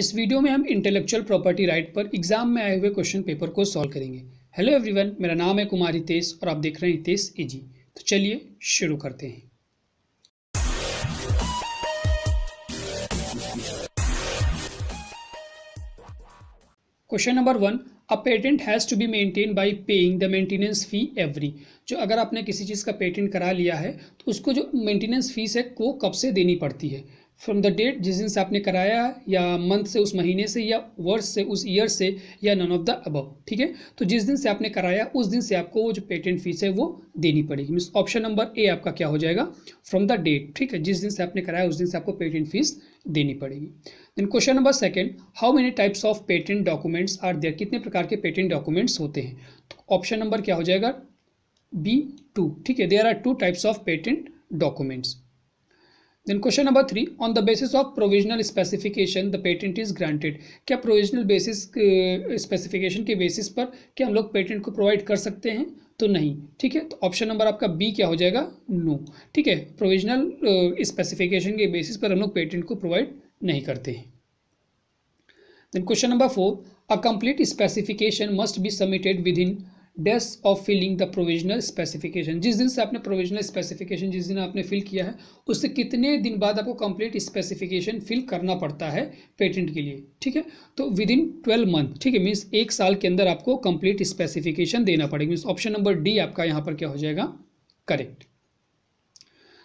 इस वीडियो में हम इंटेलेक्चुअल प्रॉपर्टी राइट पर एग्जाम में आए हुए क्वेश्चन पेपर को सॉल्व करेंगे हेलो एवरीवन मेरा नाम है कुमार हितेश और आप देख रहे हैं हितेश एजी तो चलिए शुरू करते हैं question number one a patent has to be maintain by paying the maintenance fee every जो अगर आपने किसी चीज़ का पेटेंट करा लिया है तो उसको जो मेंटेनेंस फ़ीस है वो कब से देनी पड़ती है फ्रॉम द डेट जिस दिन से आपने कराया या मंथ से उस महीने से या वर्ष से उस ईयर से या नन ऑफ द अबव ठीक है तो जिस दिन से आपने कराया उस दिन से आपको वो जो पेटेंट फीस है वो देनी पड़ेगी मीन्स ऑप्शन नंबर ए आपका क्या हो जाएगा फ्रॉम द डेट ठीक है जिस दिन से आपने कराया उस दिन से आपको पेटेंट फीस देनी पड़ेगी then question number second how many types of patent documents are there कितने प्रकार के पेटेंट डॉक्यूमेंट्स होते हैं तो ऑप्शन नंबर क्या हो जाएगा बी टू ठीक है there are two types of patent documents Then question number three, on the basis of provisional specification, the patent is granted. क्या provisional basis uh, specification के basis पर क्या हम लोग patent को provide कर सकते हैं तो नहीं ठीक है तो ऑप्शन नंबर आपका बी क्या हो जाएगा नो no. ठीक है प्रोविजनल स्पेसिफिकेशन के बेसिस पर हम लोग पेटेंट को प्रोवाइड नहीं करते हैं then question number four a complete specification must be submitted within days of filing the provisional specification जिस दिन से आपने प्रोविजनल स्पेसिफिकेशन जिस दिन आपने फिल किया है उससे कितने दिन बाद आपको कंप्लीट स्पेसिफिकेशन फिल करना पड़ता है पेटेंट के लिए ठीक है तो विद इन ट्वेल्व मंथ ठीक है मीन्स एक साल के अंदर आपको कंप्लीट स्पेसिफिकेशन देना पड़ेगा मीन्स ऑप्शन नंबर डी आपका यहाँ पर क्या हो जाएगा correct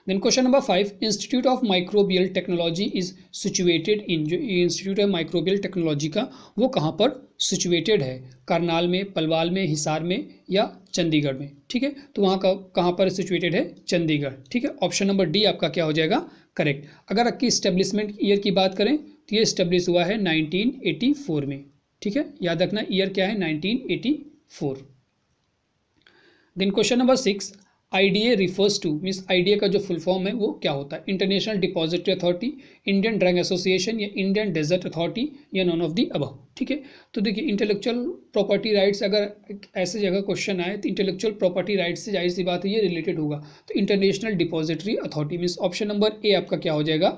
then question number five institute of microbial technology is situated in जो इंस्टीट्यूट ऑफ माइक्रोबियल टेक्नोलॉजी का वो कहाँ पर सिचुएटेड है करनाल में पलवाल में हिसार में या चंडीगढ़ में ठीक है तो वहाँ का कहाँ पर सिचुएटेड है चंडीगढ़ ठीक है ऑप्शन नंबर डी आपका क्या हो जाएगा करेक्ट अगर आपकी इस्टेब्लिशमेंट ईयर की बात करें तो ये इस्टेब्लिश हुआ है नाइनटीन में ठीक है याद रखना ईयर क्या है nineteen then question number six IDA refers to means IDA का जो फुल फॉर्म है वो क्या होता है international depository authority Indian drawing association या इंडियन डेजर्ट अथॉरिटी या नॉन ऑफ दी अब ठीक है तो देखिए इंटेलेक्चुअल प्रॉपर्टी राइट्स अगर ऐसे जगह क्वेश्चन आए तो इंटेलेक्चुअल प्रॉपर्टी राइट्स से जाहिर सी बात है ये रिलेटेड होगा तो international depository authority means option number A आपका क्या हो जाएगा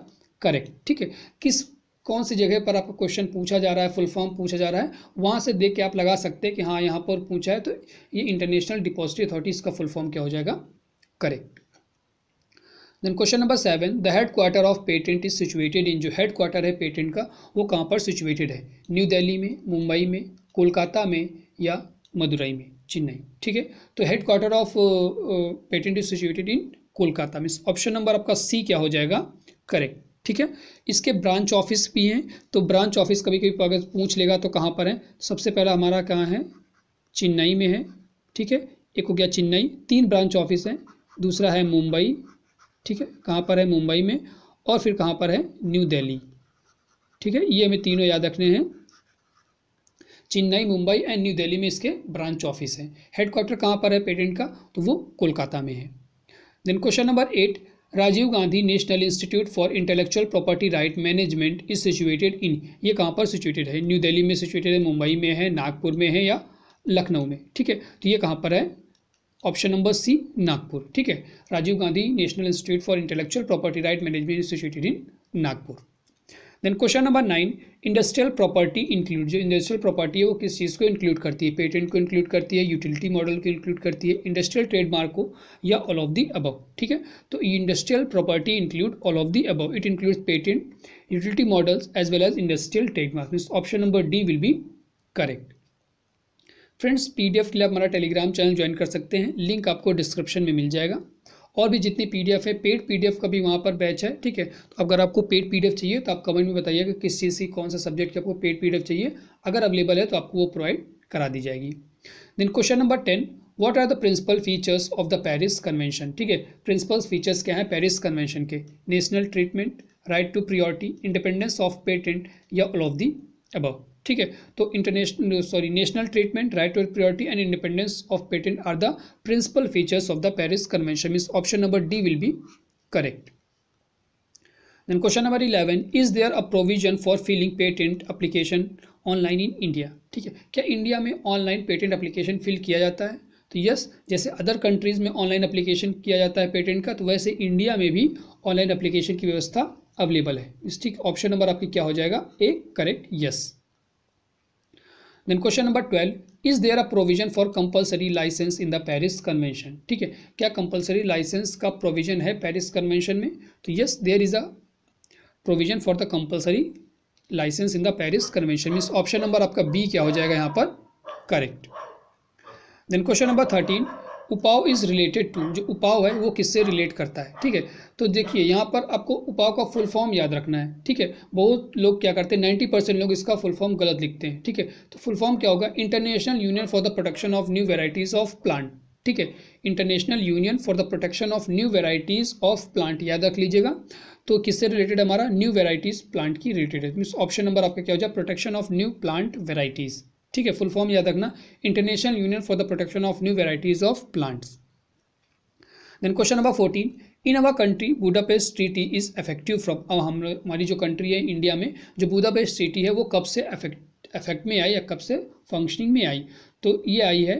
करेक्ट ठीक है किस कौन सी जगह पर आपको क्वेश्चन पूछा जा रहा है फुल फॉर्म पूछा जा रहा है वहाँ से देख के आप लगा सकते हैं कि हाँ यहाँ पर पूछा है तो ये इंटरनेशनल डिपॉजिटरी अथॉरिटी इसका फुल फॉर्म क्या हो जाएगा correct then question number seven the head quarter of patent is situated in जो हेड क्वार्टर है पेटेंट का वो कहाँ पर सिचुएटेड है न्यू दिल्ली में मुंबई में कोलकाता में या मदुरई में चेन्नई ठीक है तो head quarter of patent is situated in Kolkata means option number आपका सी क्या हो जाएगा करेक्ट ठीक है इसके ब्रांच ऑफिस भी हैं तो ब्रांच ऑफिस कभी कभी अगर पूछ लेगा तो कहाँ पर है सबसे पहला हमारा कहाँ है चेन्नई में है ठीक है एक हो गया चेन्नई तीन ब्रांच ऑफिस हैं दूसरा है मुंबई ठीक है कहाँ पर है मुंबई में और फिर कहाँ पर है न्यू दिल्ली ठीक है ये हमें तीनों याद रखने हैं चेन्नई मुंबई एंड न्यू दिल्ली में इसके ब्रांच ऑफिस हैं हेडक्वार्टर कहाँ पर है पेटेंट का तो वो कोलकाता में है then question number eight Rajiv Gandhi national institute for intellectual property right management is situated in ये कहाँ पर सिचुएटेड है न्यू दिल्ली में सिचुएटेड है मुंबई में है नागपुर में है या लखनऊ में ठीक है तो ये कहाँ पर है ऑप्शन नंबर सी नागपुर ठीक है Rajiv Gandhi national institute for intellectual property right management is situated in Nagpur then question number nine industrial property include जो इंडस्ट्रियल प्रॉपर्टी है वो किस चीज़ को इंक्लूड करती है पेटेंट को इंक्लूड करती है यूटिलिटी मॉडल को इंक्लूड करती है इंडस्ट्रियल ट्रेडमार्क को या ऑल ऑफ दी अबव ठीक है तो industrial property include all of the above it include patent utility models as well as industrial trademark mean option number D will be correct friends P D F के लिए आप हमारा Telegram channel join कर सकते हैं link आपको description में मिल जाएगा और भी जितनी पी है पेड पी का भी वहाँ पर बैच है ठीक है तो अगर आपको पेड पी चाहिए तो आप कमेंट में बताइए कि किस चीज़ की कौन सा सब्जेक्ट की आपको पेड पी चाहिए अगर अवेलेबल है तो आपको वो प्रोवाइड करा दी जाएगी then question number ten what are the principal features of the Paris convention ठीक है प्रिंसिपल फीचर्स क्या हैं पेरिस कन्वेंशन के national treatment right to priority independence of patent या ऑल ऑफ दी अबव ठीक है तो international sorry national treatment right to priority and independence of patent are the principal features of the Paris convention mean option number D will be correct then question number eleven is there a provision for filing patent application online in India ठीक है क्या India में online patent application fill किया जाता है तो yes जैसे other countries में ऑनलाइन अप्लीकेशन किया जाता है पेटेंट का तो वैसे इंडिया में भी ऑनलाइन अप्लीकेशन की व्यवस्था अवेलेबल है ठीक ऑप्शन नंबर आपकी क्या हो जाएगा A correct yes yes. Then question number twelve is there a provision for compulsory license in the Paris convention ठीक है क्या कंपलसरी लाइसेंस का प्रोविजन है पेरिस कन्वेंशन में तो yes there is a provision for the compulsory license in the Paris convention means option number आपका B क्या हो जाएगा यहाँ पर correct then question number thirteen UPOV is related to जो उपाव है वो किससे रिलेट करता है ठीक है तो देखिए यहाँ पर आपको उपाव का फुल फॉर्म याद रखना है ठीक है बहुत लोग क्या करते हैं नाइन्टी परसेंट लोग इसका फुल फॉर्म गलत लिखते हैं ठीक है तो फुल फॉर्म क्या होगा international union for the protection of new varieties of plant ठीक है international union for the protection of new varieties of plant याद रख लीजिएगा तो किससे रिलेटेड हमारा न्यू वेराइटीज़ प्लांट की रिलेटेड है ऑप्शन तो नंबर आपका क्या हो जाए protection of new plant varieties ठीक है फुल फॉर्म याद रखना international union for the protection of new varieties of plants then question number fourteen in our country Budapest treaty is effective from अब हम हमारी जो कंट्री है इंडिया में जो बूडापेस्ट ट्रीटी है वो कब से अफेक्ट इफेक्ट में आई या कब से फंक्शनिंग में आई तो ये आई है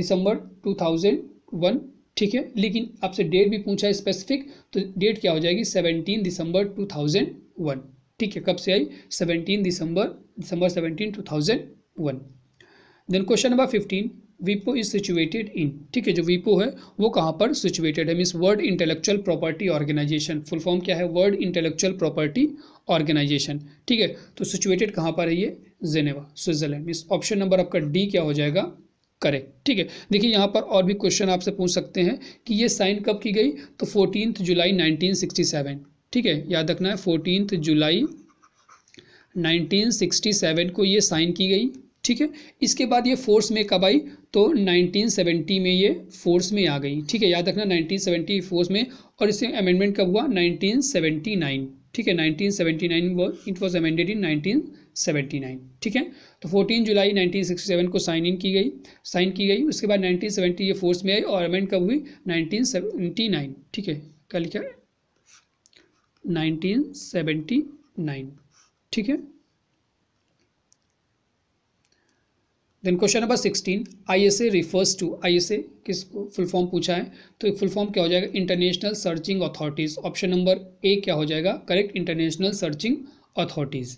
दिसंबर 2001 ठीक है लेकिन आपसे डेट भी पूछा है स्पेसिफिक तो डेट क्या हो जाएगी 17 दिसंबर 2001 ठीक है कब से आई 17 दिसंबर दिसंबर 17 2001 one then question number fifteen वीपो इज सिचुएटेड इन ठीक है जो वीपो है वो कहाँ पर सिचुएटेड है means world intellectual property organization full form क्या है वर्ल्ड इंटेलेक्चुअल प्रॉपर्टी ऑर्गेनाइजेशन ठीक है तो सिचुएटेड कहाँ पर है ये Geneva Switzerland means option number आपका डी क्या हो जाएगा करेक्ट ठीक है देखिए यहाँ पर और भी क्वेश्चन आपसे पूछ सकते हैं कि ये साइन कब की गई तो फोर्टीन जुलाई सेवन ठीक है याद रखना है फोर्टीन जुलाई 1967 को ये साइन की गई ठीक है इसके बाद ये फोर्स में कब आई तो 1970 में ये फोर्स में आ गई ठीक है याद रखना 1970 फोर्स में और इसे अमेंडमेंट कब हुआ 1979 ठीक है 1979 वो इट वाज अमेंडेड इन 1979 ठीक है तो 14 जुलाई 1967 को साइन इन की गई साइन की गई उसके बाद 1970 ये फोर्स में आई और अमेंड कब हुई 1979 ठीक है क्या लिखा 1979 ठीक है then question number sixteen I S A refers to I S A किस फुल फॉर्म पूछा है तो एक फुल फॉर्म क्या हो जाएगा international searching authorities option number A क्या हो जाएगा correct international searching authorities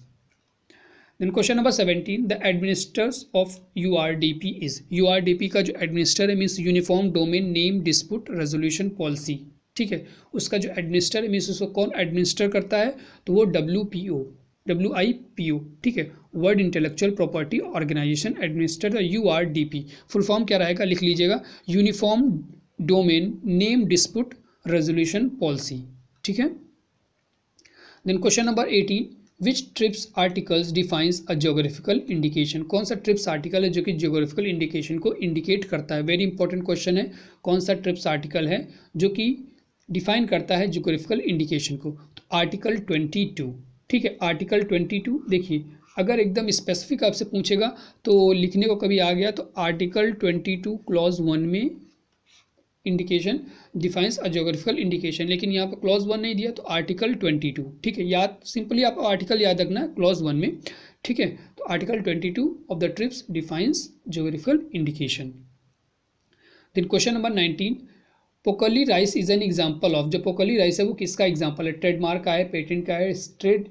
then question number seventeen the administers of U R D P is U R D P का जो एडमिनिस्टर है means uniform domain name dispute resolution policy ठीक है उसका जो एडमिनिस्टर है मीन्स उसको कौन एडमिनिस्टर करता है तो वो W P O W I P O ठीक है world intellectual property organization administer U R D P full form क्या रहेगा लिख लीजिएगा uniform domain name dispute resolution policy ठीक है then question number eighteen which TRIPS articles defines a geographical indication कौन सा ट्रिप्स आर्टिकल है जो कि जोग्राफिकल इंडिकेशन को इंडिकेट करता है वेरी इंपॉर्टेंट क्वेश्चन है कौन सा ट्रिप्स आर्टिकल है जो कि डिफाइन करता है जोग्राफिकल इंडिकेशन को तो आर्टिकल ट्वेंटी टू ठीक है आर्टिकल ट्वेंटी टू देखिए अगर एकदम स्पेसिफिक आपसे पूछेगा तो लिखने को कभी आ गया तो article twenty two clause one में indication defines a geographical indication लेकिन यहाँ पर क्लॉज वन नहीं दिया तो आर्टिकल ट्वेंटी टू ठीक है याद सिंपली आप आर्टिकल याद रखना क्लॉज वन में ठीक है तो article twenty two of the TRIPS defines geographical indication then question number nineteen Pokkali rice is an example of जो पोकली राइस है वो किसका एग्जाम्पल है ट्रेडमार्क का है पेटेंट का है ट्रेड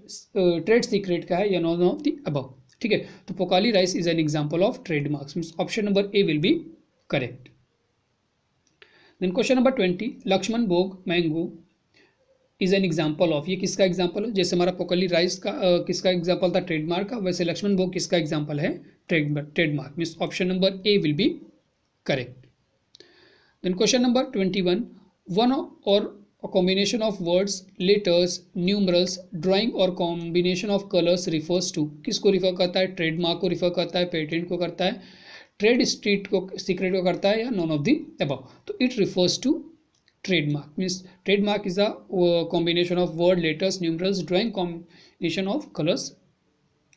ट्रेड सीक्रेट का है या नॉन ऑफ दी अबव ठीक है तो Pokkali rice is an example of trademarks means option number A will be correct then question number twenty Lakshman Bhog mango is an example of ये किसका एग्जाम्पल है जैसे हमारा पोकली राइस का uh, किसका एग्जाम्पल था ट्रेडमार्क का वैसे लक्ष्मण भोग किसका एग्जाम्पल है trade trademark means option number A will be correct Then question number 21. One or a combination of words, letters, numerals, drawing or combination of colors refers to किसको refer करता है trademark को refer करता है patent को करता है trade street को secret को करता है या none of the above तो it refers to trademark means trademark is a uh, combination of word letters numerals drawing combination of colors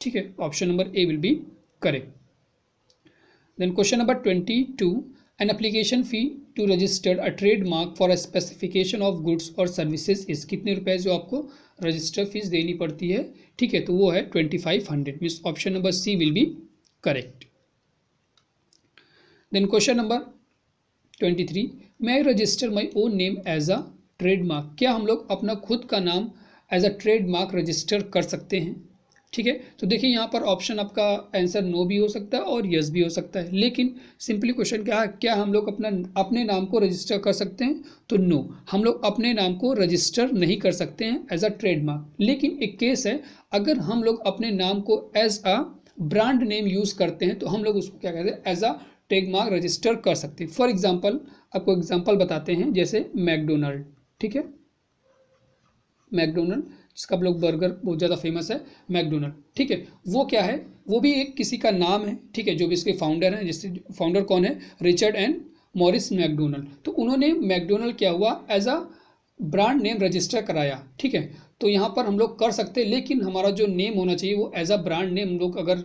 ठीक है option number a will be correct then question number twenty two An application fee to register a trademark for a specification of goods or services is कितने रुपए जो आपको register fees देनी पड़ती है ठीक है तो वो है twenty five hundred means option number C will be correct then question number twenty three मैं register my own name as a trademark क्या हम लोग अपना खुद का नाम एज अ ट्रेडमार्क रजिस्टर कर सकते हैं ठीक है तो देखिए यहाँ पर ऑप्शन आपका आंसर नो भी हो सकता है और यस भी हो सकता है लेकिन सिंपली क्वेश्चन क्या है क्या हम लोग अपना अपने नाम को रजिस्टर कर सकते हैं तो नो हम लोग अपने नाम को रजिस्टर नहीं कर सकते हैं एज अ ट्रेडमार्क लेकिन एक केस है अगर हम लोग अपने नाम को as a brand name use करते हैं तो हम लोग उसको क्या कहते हैं एज अ ट्रेडमार्क रजिस्टर कर सकते हैं फॉर एग्जाम्पल आपको एग्जाम्पल बताते हैं जैसे मैकडोनल्ड ठीक है मैकडोनल्ड जिसका लोग बर्गर बहुत ज़्यादा फेमस है मैकडोनल्ड ठीक है वो क्या है वो भी एक किसी का नाम है ठीक है जो भी इसके फाउंडर हैं जिससे फाउंडर कौन है रिचर्ड एंड मॉरिस मैकडोनल्ड तो उन्होंने मैकडोनल्ड क्या हुआ as a brand name register कराया ठीक है तो यहाँ पर हम लोग कर सकते हैं लेकिन हमारा जो नेम होना चाहिए वो एज अ ब्रांड नेम हम लोग अगर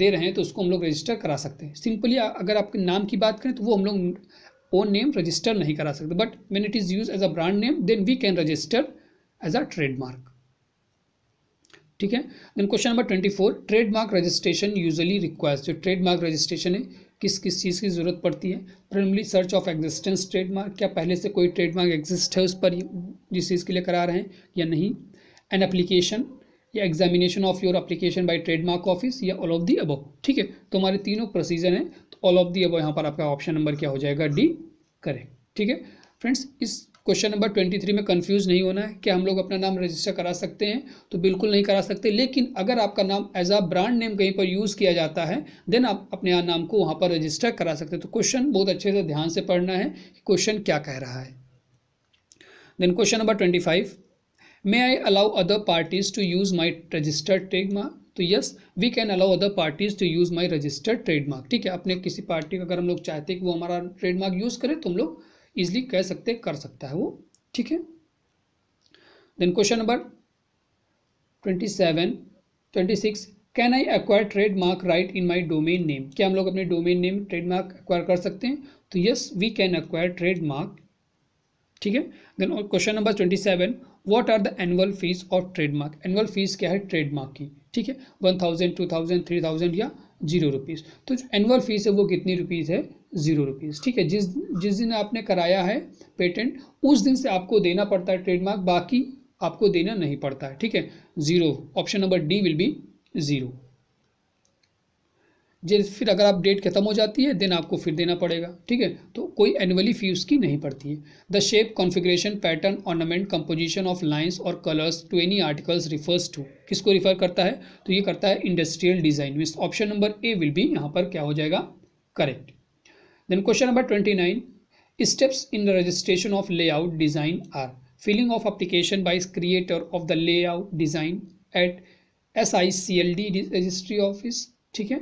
दे रहे हैं तो उसको हम लोग रजिस्टर करा सकते हैं सिंपली अगर आपके नाम की बात करें तो वो हम लोग ओन नेम रजिस्टर नहीं करा सकते but when it is use as a brand name then we can register as a trademark ठीक है then question number twenty four trademark registration usually requires जो ट्रेडमार्क रजिस्ट्रेशन है किस किस चीज़ की ज़रूरत पड़ती है primarily search of existence trademark क्या पहले से कोई ट्रेडमार्क एग्जिस्ट है उस पर जिस चीज़ के लिए करा रहे हैं या नहीं एन अप्लीकेशन या examination of your application by trademark office या ऑल ऑफ दी अबो ठीक है तो हमारे तीनों प्रोसीजर हैं तो ऑल ऑफ दी अबो यहाँ पर आपका ऑप्शन नंबर क्या हो जाएगा डी करेक्ट ठीक है फ्रेंड्स इस क्वेश्चन नंबर ट्वेंटी थ्री में कंफ्यूज नहीं होना है कि हम लोग अपना नाम रजिस्टर करा सकते हैं तो बिल्कुल नहीं करा सकते लेकिन अगर आपका नाम एज आ ब्रांड नेम कहीं पर यूज़ किया जाता है देन आप अपने नाम को वहाँ पर रजिस्टर करा सकते हैं तो क्वेश्चन बहुत अच्छे से ध्यान से पढ़ना है कि क्वेश्चन क्या कह रहा है then question number twenty five I allow other parties to use my registered registered trademark तो yes we can allow other parties to use my registered trademark ठीक है अपने किसी पार्टी को अगर हम लोग चाहते हैं कि वो हमारा ट्रेडमार्क यूज़ करे तो हम लोग इजली कह सकते कर सकता है वो ठीक है then question number twenty seven twenty six can I acquire trademark right in my domain name क्या हम लोग अपने डोमेन नेम ट्रेडमार्क एक्वायर कर सकते हैं तो yes we can acquire trademark ठीक है then question number twenty seven what are the annual fees of trademark annual fees क्या है ट्रेडमार्क की ठीक है one thousand two thousand three thousand या जीरो रुपीज़ तो जो एनुअल फीस है वो कितनी रुपीज़ है ज़ीरो रुपीज़ ठीक है जिस जिस दिन आपने कराया है पेटेंट उस दिन से आपको देना पड़ता है ट्रेडमार्क बाकी आपको देना नहीं पड़ता है ठीक है zero option number D will be zero फिर अगर आप डेट खत्म हो जाती है देन आपको फिर देना पड़ेगा ठीक है तो कोई एनुअली फी उसकी नहीं पड़ती है the shape configuration pattern ornament composition of lines और colours to any articles refers to किसको रिफर करता है तो ये करता है industrial design mean option number A will be यहाँ पर क्या हो जाएगा correct question number Then question number 29. Steps in the registration of layout design are of the layout design at S I C L D registry office ठीक है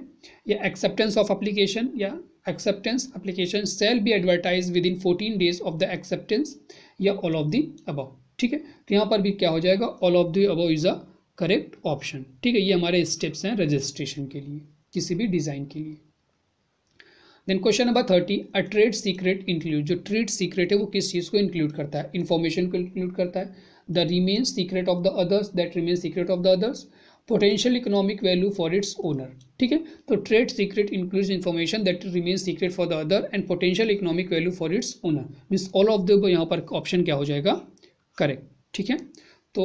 या acceptance of application या acceptance application shall be advertise within fourteen days of the acceptance या all of the above ठीक है तो यहाँ पर भी क्या हो जाएगा all of the above is a correct option ठीक है ये हमारे स्टेप्स हैं रजिस्ट्रेशन के लिए किसी भी डिज़ाइन के लिए then question number thirty a trade secret include जो ट्रेड सीक्रेट है वो किस चीज़ को इंक्लूड करता है इन्फॉर्मेशन को इंक्लूड करता है the remain secret of the others that remain secret of the others potential economic value for its owner ठीक है तो trade secret include information that remain secret for the other and potential economic value for its owner means all of the यहाँ पर option क्या हो जाएगा correct ठीक है तो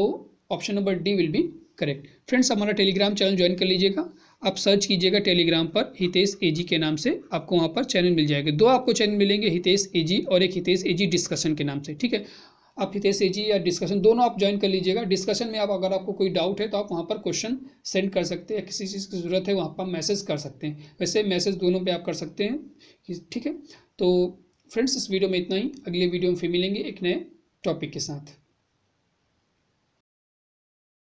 option number D will be correct friends हमारा टेलीग्राम चैनल ज्वाइन कर लीजिएगा आप सर्च कीजिएगा टेलीग्राम पर हितेश एजी के नाम से आपको वहाँ पर चैनल मिल जाएगा दो आपको चैनल मिलेंगे हितेश एजी और एक हितेश एजी डिस्कशन के नाम से ठीक है आप हितेश एजी या डिस्कशन दोनों आप ज्वाइन कर लीजिएगा डिस्कशन में आप अगर आपको कोई डाउट है तो आप वहाँ पर क्वेश्चन सेंड कर सकते हैं किसी चीज़ की ज़रूरत है वहाँ पर मैसेज कर सकते हैं वैसे मैसेज दोनों पर आप कर सकते हैं ठीक है तो फ्रेंड्स इस वीडियो में इतना ही अगले वीडियो में फिर मिलेंगे एक नए टॉपिक के साथ